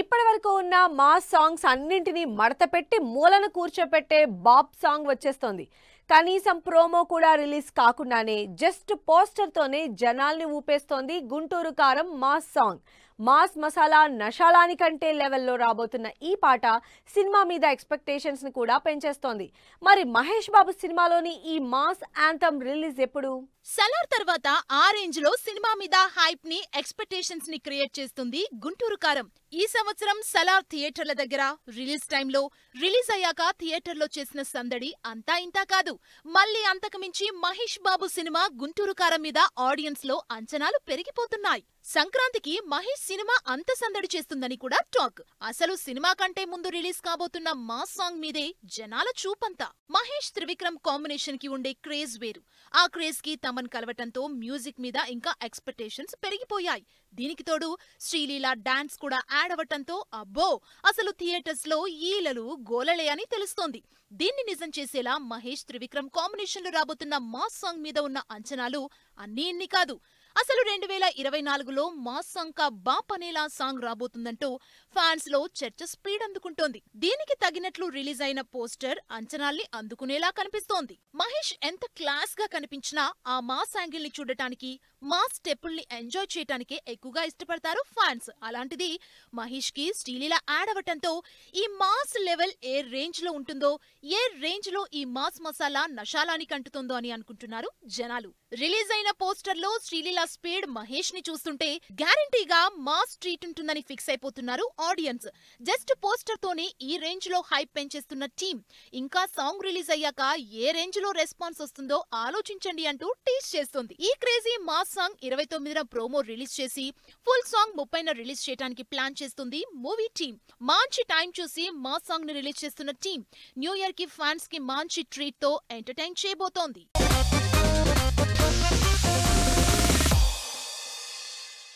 ఇప్పటి వరకు ఉన్న మా సాంగ్స్ అన్నింటినీ మడతపెట్టి మూలన కూర్చోపెట్టే బాబ్ సాంగ్ వచ్చేస్తోంది కనీసం ప్రోమో కూడా రిలీజ్ కాకుండానే జస్ట్ పోస్టర్తోనే జనాల్ని ఊపేస్తోంది Guntur Kaaram mass song mass masala నషాలాని కంటే లెవెల్లో రాబోతున్న ఈ పాట సినిమా మీద ఎక్స్పెక్టేషన్స్ని కూడా పెంచేస్తోంది మరి మహేష్ బాబు సినిమాలోని ఈ మాస్ యాంథమ్ రిలీజ్ ఎప్పుడు సలార్ తర్వాత ఆ రేంజ్ లో సినిమా మీద హైప్ ని ఎక్స్పెక్టేషన్స్ ని క్రియేట్ చేస్తుంది గుంటూరు కారం ఈ సంవత్సరం సలార్ థియేటర్ల దగ్గర రిలీజ్ టైంలో రిలీజ్ అయ్యాక థియేటర్లో చేసిన సందడి అంతా ఇంతా కాదు మళ్లీ అంతకుమించి మహేష్ బాబు సినిమా గుంటూరు కారం మీద ఆడియన్స్ లో అంచనాలు పెరిగిపోతున్నాయి సంక్రాంతికి మహేష్ సినిమా అంత సందడి చేస్తుందని కూడా టాక్ అసలు సినిమా కంటే ముందు రిలీజ్ కాబోతున్న మాస్ సాంగ్ మీదే జనాల చూపంతా మహేష్ త్రివిక్రమ్ కాంబినేషన్ కి ఉండే క్రేజ్ వేరు ఆ క్రేజ్ కి తమన్ కలవటంతో మ్యూజిక్ మీద ఇంకా ఎక్స్పెక్టేషన్స్ పెరిగిపోయాయి దీనికి తోడు శ్రీలీల డాన్స్ కూడా యాడ్ అవ్వటంతో అబ్బో అసలు థియేటర్స్ లో ఈలలు గోలలే అని తెలుస్తోంది దీన్ని నిజం చేసేలా మహేష్ త్రివిక్రమ్ కాంబినేషన్ లో రాబోతున్న మాస్ సాంగ్ మీద ఉన్న అంచనాలు అన్నీ ఇన్ని కాదు అసలు రెండు వేల ఇరవై నాలుగులో మా సంక బా పనేలా సాంగ్ రాబోతుందంటూ ఫ్యాన్స్ లో చర్చ స్పీడ్ అందుకుంటోంది దీనికి తగినట్లు రిలీజ్ అయిన పోస్టర్ అంచనాల్ని అందుకునేలా కనిపిస్తోంది మహేష్ ఎంత క్లాస్ గా కనిపించినా ఆ మాస్ యాంగిల్ ని చూడటానికి మాస్ స్టెప్పుల్ని ఎంజాయ్ చేయటానికే ఎక్కువగా ఇష్టపడతారు ఫ్యాన్స్ అలాంటిది మహేష్ కి శ్రీలీల యాడ్ అవ్వటంతో ఈ మాస్ లెవెల్ ఏ రేంజ్ లో ఉంటుందో ఏ రేంజ్ లో ఈ మాస్ మసాలా నషాలానికి అంటుతుందో అని అనుకుంటున్నారు జనాలు రిలీజ్ అయిన పోస్టర్ లో శ్రీలీల స్పీడ్ మహేష్ ని చూస్తుంటే గ్యారంటీగా మాస్ ట్రీట్ ఉంటుందని ఫిక్స్ అయిపోతున్నారు ఆడియన్స్ జస్ట్ పోస్టర్ తోనే ఈ రేంజ్ లో హైప్ పెంచేస్తున్న టీం ఇంకా సాంగ్ రిలీజ్ అయ్యాక ఏ రేంజ్ లో రెస్పాన్స్ వస్తుందో ఆలోచించండి అంటూ టీచ్ చేస్తుంది ఈ క్రేజీ మాస్ సాంగ్ ఇరవై తొమ్మిదిన ప్రోమో రిలీజ్ చేసి ఫుల్ సాంగ్ ముప్పైన రిలీజ్ చేయడానికి ప్లాన్ చేస్తుంది మూవీ టీమ్ మంచి టైం చూసి మా సాంగ్ ని రిలీజ్ చేస్తున్న టీం న్యూ ఇయర్ కి ఫ్యాన్స్ కి మంచి ట్రీట్ తో ఎంటర్టైన్ చేయబోతోంది